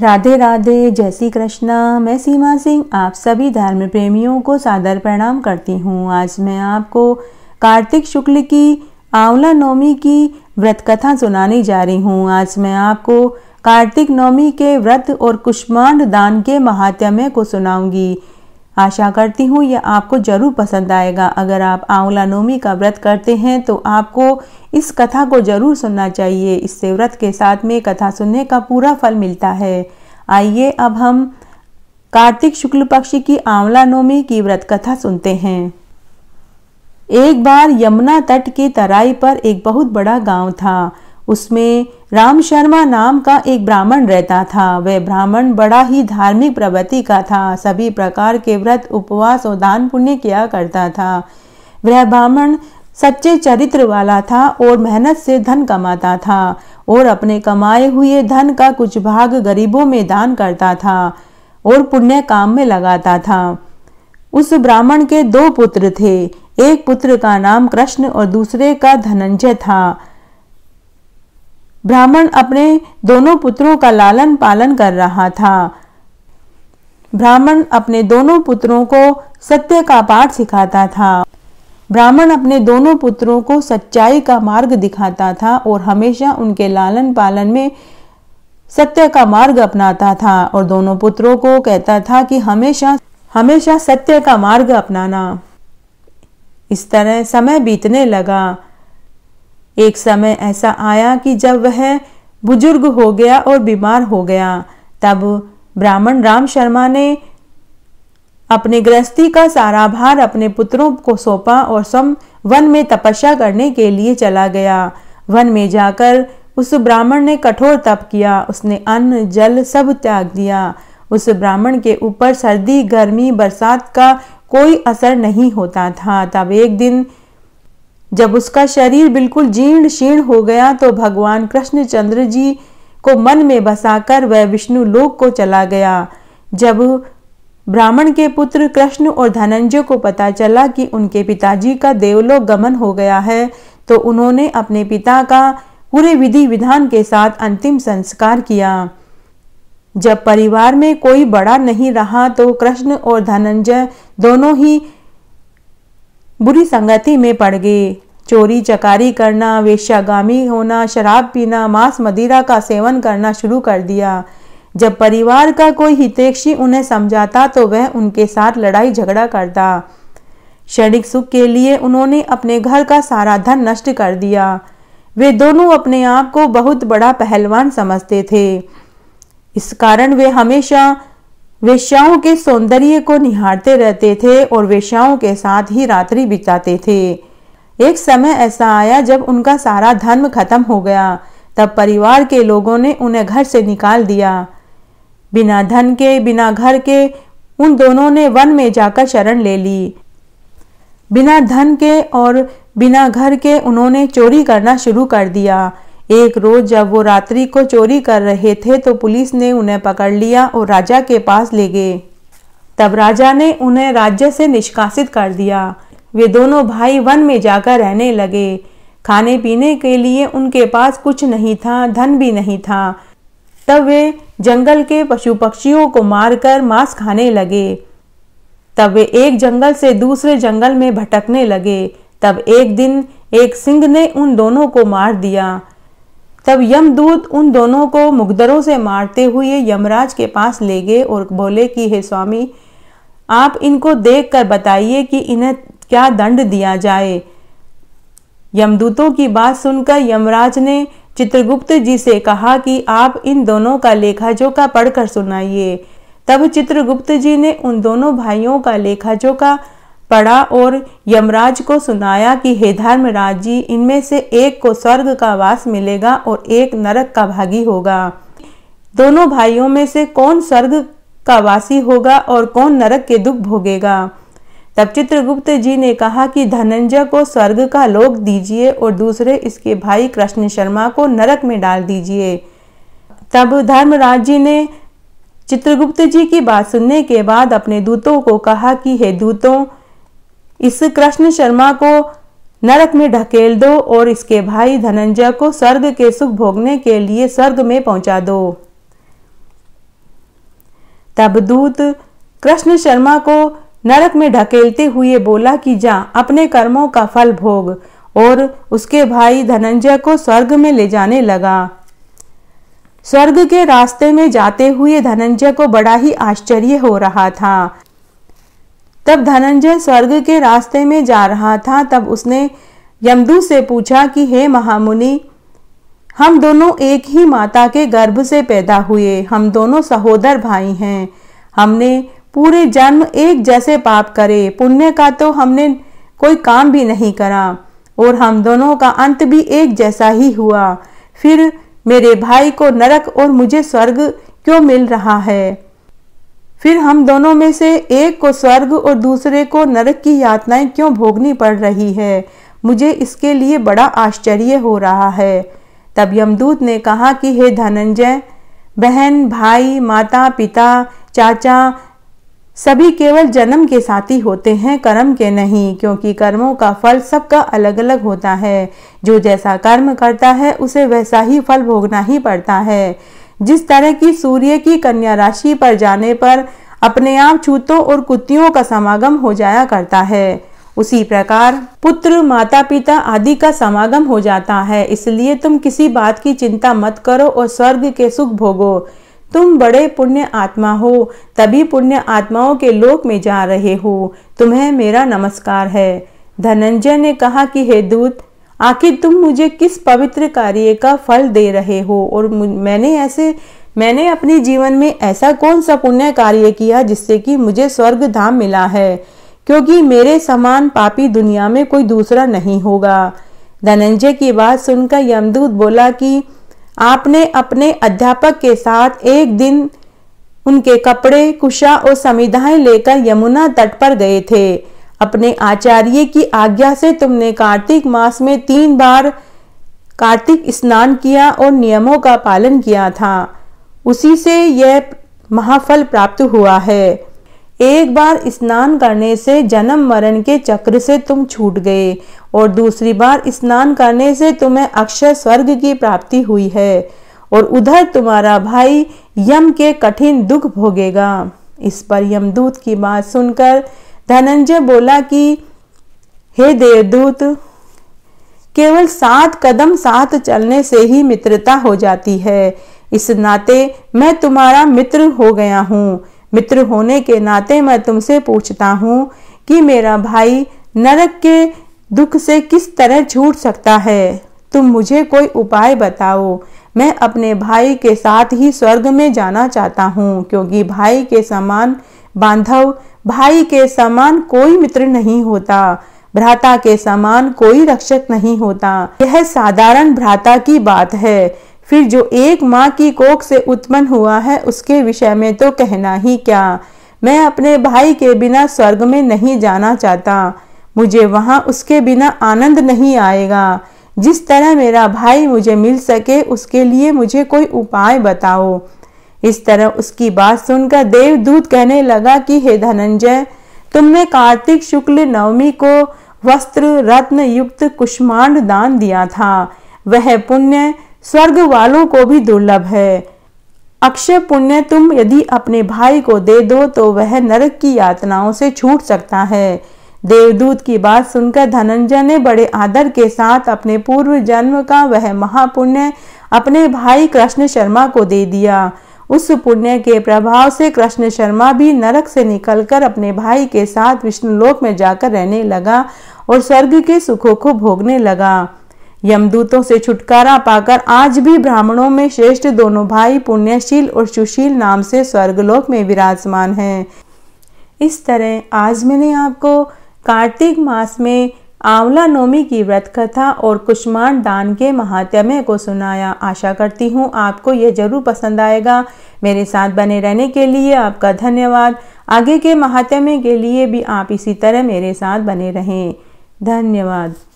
राधे राधे जय श्री कृष्णा मैं सीमा सिंह आप सभी धर्म प्रेमियों को सादर प्रणाम करती हूँ आज मैं आपको कार्तिक शुक्ल की आंवला नवमी की व्रत कथा सुनाने जा रही हूँ आज मैं आपको कार्तिक नवमी के व्रत और कुष्मांड दान के महात्म्य को सुनाऊंगी आशा करती हूँ यह आपको जरूर पसंद आएगा अगर आप आंवला नोमी का व्रत करते हैं तो आपको इस कथा को जरूर सुनना चाहिए इससे व्रत के साथ में कथा सुनने का पूरा फल मिलता है आइए अब हम कार्तिक शुक्ल पक्ष की आंवला नोमी की व्रत कथा सुनते हैं एक बार यमुना तट के तराई पर एक बहुत बड़ा गांव था उसमें राम शर्मा नाम का एक ब्राह्मण रहता था वह ब्राह्मण बड़ा ही धार्मिक प्रवृत्ति का था सभी प्रकार के व्रत उपवास और दान पुण्य किया करता था वह ब्राह्मण सच्चे चरित्र वाला था और मेहनत से धन कमाता था और अपने कमाए हुए धन का कुछ भाग गरीबों में दान करता था और पुण्य काम में लगाता था उस ब्राह्मण के दो पुत्र थे एक पुत्र का नाम कृष्ण और दूसरे का धनंजय था ब्राह्मण अपने दोनों पुत्रों का लालन पालन कर रहा था ब्राह्मण अपने दोनों पुत्रों को सत्य का पाठ सिखाता था ब्राह्मण अपने दोनों पुत्रों को सच्चाई का मार्ग दिखाता था और हमेशा उनके लालन पालन में सत्य का मार्ग अपनाता था और दोनों पुत्रों को कहता था कि हमेशा हमेशा सत्य का मार्ग अपनाना इस तरह समय बीतने लगा एक समय ऐसा आया कि जब वह बुजुर्ग हो गया और बीमार हो गया तब ब्राह्मण राम शर्मा ने अपने गृहस्थी का सारा भार अपने पुत्रों को सौंपा और स्वयं वन में तपस्या करने के लिए चला गया वन में जाकर उस ब्राह्मण ने कठोर तप किया उसने अन्न जल सब त्याग दिया उस ब्राह्मण के ऊपर सर्दी गर्मी बरसात का कोई असर नहीं होता था तब एक दिन जब उसका शरीर बिल्कुल जीर्ण शीर्ण हो गया तो भगवान कृष्णचंद्र जी को मन में बसाकर वह विष्णु लोक को चला गया जब ब्राह्मण के पुत्र कृष्ण और धनंजय को पता चला कि उनके पिताजी का देवलोक गमन हो गया है तो उन्होंने अपने पिता का पूरे विधि विधान के साथ अंतिम संस्कार किया जब परिवार में कोई बड़ा नहीं रहा तो कृष्ण और धनंजय दोनों ही बुरी संगति में पड़ गए चोरी चकारी करना वेश्यागामी होना शराब पीना मांस मदिरा का सेवन करना शुरू कर दिया जब परिवार का कोई हितेक्षी उन्हें समझाता तो वह उनके साथ लड़ाई झगड़ा करता क्षणिक सुख के लिए उन्होंने अपने घर का सारा धन नष्ट कर दिया वे दोनों अपने आप को बहुत बड़ा पहलवान समझते थे इस कारण वे हमेशा वेश्याओं के सौंदर्य को निहारते रहते थे और वेश्याओं के साथ ही रात्रि बिताते थे एक समय ऐसा आया जब उनका सारा धर्म खत्म हो गया तब परिवार के लोगों ने उन्हें घर से निकाल दिया बिना धन के बिना घर के उन दोनों ने वन में जाकर शरण ले ली बिना धन के और बिना घर के उन्होंने चोरी करना शुरू कर दिया एक रोज जब वो रात्रि को चोरी कर रहे थे तो पुलिस ने उन्हें पकड़ लिया और राजा के पास ले गए तब राजा ने उन्हें राज्य से निष्कासित कर दिया वे दोनों भाई वन में जाकर रहने लगे खाने पीने के लिए उनके पास कुछ नहीं था धन भी नहीं था तब वे जंगल के पशु पक्षियों को मारकर मांस खाने लगे तब वे एक जंगल से दूसरे जंगल में भटकने लगे तब एक दिन एक सिंह ने उन दोनों को मार दिया तब यमदूत उन दोनों को मुगदरों से मारते हुए यमराज के पास ले गए और बोले कि हे स्वामी आप इनको देख कर बताइए कि इन्हें क्या दंड दिया जाए यमदूतों की बात सुनकर यमराज ने चित्रगुप्त जी से कहा कि आप इन दोनों का लेखा जोखा पढ़कर सुनाइए तब चित्रगुप्त जी ने उन दोनों भाइयों का लेखा जोखा पढ़ा और यमराज को सुनाया कि हे धर्मराज जी इनमें से एक को स्वर्ग का वास मिलेगा और एक नरक का भागी होगा दोनों भाइयों में से कौन स्वर्ग का वासी होगा और कौन नरक के दुख भोगेगा तब चित्रगुप्त जी ने कहा कि धनंजय को स्वर्ग का लोक दीजिए और दूसरे इसके भाई कृष्ण शर्मा को नरक में डाल दीजिए तब धर्मराज जी ने चित्रगुप्त जी की बात सुनने के बाद अपने दूतों को कहा कि हे दूतों इस कृष्ण शर्मा को नरक में ढकेल दो और इसके भाई धनंजय को स्वर्ग के सुख भोगने के लिए स्वर्ग में पहुंचा दो तब दूत कृष्ण शर्मा को नरक में ढकेलते हुए बोला कि जा अपने कर्मों का फल भोग और उसके भाई धनंजय को स्वर्ग में ले जाने लगा स्वर्ग के रास्ते में जाते हुए धनंजय को बड़ा ही आश्चर्य हो रहा था तब धनंजय स्वर्ग के रास्ते में जा रहा था तब उसने यमदू से पूछा कि हे महामुनि हम दोनों एक ही माता के गर्भ से पैदा हुए हम दोनों सहोदर भाई हैं हमने पूरे जन्म एक जैसे पाप करे पुण्य का तो हमने कोई काम भी नहीं करा और हम दोनों का अंत भी एक जैसा ही हुआ फिर मेरे भाई को नरक और मुझे स्वर्ग क्यों मिल रहा है फिर हम दोनों में से एक को स्वर्ग और दूसरे को नरक की यातनाएं क्यों भोगनी पड़ रही है मुझे इसके लिए बड़ा आश्चर्य हो रहा है तब यमदूत ने कहा कि हे धनंजय बहन भाई माता पिता चाचा सभी केवल जन्म के साथी होते हैं कर्म के नहीं क्योंकि कर्मों का फल सबका अलग अलग होता है जो जैसा कर्म करता है उसे वैसा ही फल भोगना ही पड़ता है जिस तरह की सूर्य की कन्या राशि पर जाने पर अपने आप छूतों और कुत्तियों का समागम हो जाया करता है उसी प्रकार पुत्र माता पिता आदि का समागम हो जाता है इसलिए तुम किसी बात की चिंता मत करो और स्वर्ग के सुख भोगो तुम बड़े पुण्य आत्मा हो तभी पुण्य आत्माओं के लोक में जा रहे हो तुम्हें मेरा नमस्कार है धनंजय ने कहा कि हे दूत आखिर तुम मुझे किस पवित्र कार्य का फल दे रहे हो और मैंने ऐसे मैंने अपने जीवन में ऐसा कौन सा पुण्य कार्य किया जिससे कि मुझे स्वर्ग धाम मिला है क्योंकि मेरे समान पापी दुनिया में कोई दूसरा नहीं होगा धनंजय की बात सुनकर यमदूत बोला कि आपने अपने अध्यापक के साथ एक दिन उनके कपड़े कुशा और समिधाएं लेकर यमुना तट पर गए थे अपने आचार्य की आज्ञा से तुमने कार्तिक मास में तीन बार कार्तिक स्नान किया और नियमों का पालन किया था उसी से यह महाफल प्राप्त हुआ है एक बार स्नान करने से जन्म मरण के चक्र से तुम छूट गए और दूसरी बार स्नान करने से तुम्हें अक्षय स्वर्ग की प्राप्ति हुई है और उधर तुम्हारा भाई यम के कठिन दुख भोगेगा इस पर यमदूत की बात सुनकर धनंजय बोला कि हे देवदूत केवल सात कदम साथ चलने से ही मित्रता हो जाती है इस नाते मैं तुम्हारा मित्र हो गया हूँ मित्र होने के नाते मैं तुमसे पूछता हूँ कि मेरा भाई नरक के दुख से किस तरह छूट सकता है तुम मुझे कोई उपाय बताओ मैं अपने भाई के साथ ही स्वर्ग में जाना चाहता हूँ क्योंकि भाई के समान बांधव भाई के समान कोई मित्र नहीं होता भ्राता के समान कोई रक्षक नहीं होता यह साधारण भ्राता की बात है फिर जो एक माँ की कोख से उत्पन्न हुआ है उसके विषय में तो कहना ही क्या मैं अपने भाई के बिना स्वर्ग में नहीं जाना चाहता मुझे वहाँ उसके बिना आनंद नहीं आएगा जिस तरह मेरा भाई मुझे मिल सके उसके लिए मुझे कोई उपाय बताओ इस तरह उसकी बात सुनकर देवदूत कहने लगा कि हे धनंजय तुमने कार्तिक शुक्ल नवमी को वस्त्र रत्न युक्त कुष्मांड दान दिया था वह पुण्य स्वर्ग वालों को भी दुर्लभ है अक्षय पुण्य तुम यदि अपने भाई को दे दो तो वह नरक की यातनाओं से छूट सकता है देवदूत की बात सुनकर धनंजय ने बड़े आदर के साथ अपने पूर्व जन्म का वह महापुण्य अपने भाई कृष्ण शर्मा को दे दिया उस पुण्य के प्रभाव से कृष्ण शर्मा भी नरक से निकलकर अपने भाई के साथ विष्णुलोक में जाकर रहने लगा और स्वर्ग के सुखों को भोगने लगा यमदूतों से छुटकारा पाकर आज भी ब्राह्मणों में श्रेष्ठ दोनों भाई पुण्यशील और सुशील नाम से स्वर्गलोक में विराजमान हैं इस तरह आज मैंने आपको कार्तिक मास में आंवला नोमी की व्रत कथा और कुष्माण दान के महात्म्य को सुनाया आशा करती हूँ आपको यह जरूर पसंद आएगा मेरे साथ बने रहने के लिए आपका धन्यवाद आगे के महात्म्य के लिए भी आप इसी तरह मेरे साथ बने रहें धन्यवाद